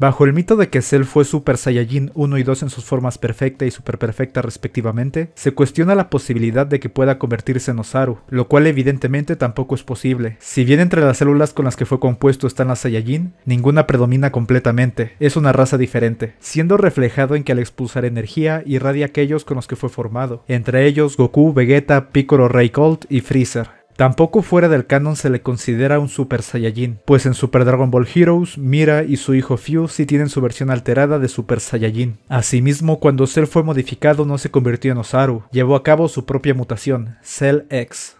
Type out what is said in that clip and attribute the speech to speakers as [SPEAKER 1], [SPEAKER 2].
[SPEAKER 1] Bajo el mito de que Cell fue Super Saiyajin 1 y 2 en sus formas perfecta y super perfecta respectivamente, se cuestiona la posibilidad de que pueda convertirse en Osaru, lo cual evidentemente tampoco es posible. Si bien entre las células con las que fue compuesto están las Saiyajin, ninguna predomina completamente, es una raza diferente, siendo reflejado en que al expulsar energía irradia aquellos con los que fue formado, entre ellos Goku, Vegeta, Piccolo, Ray y Freezer. Tampoco fuera del canon se le considera un Super Saiyajin, pues en Super Dragon Ball Heroes, Mira y su hijo Fiu sí tienen su versión alterada de Super Saiyajin. Asimismo, cuando Cell fue modificado no se convirtió en Osaru, llevó a cabo su propia mutación, Cell X.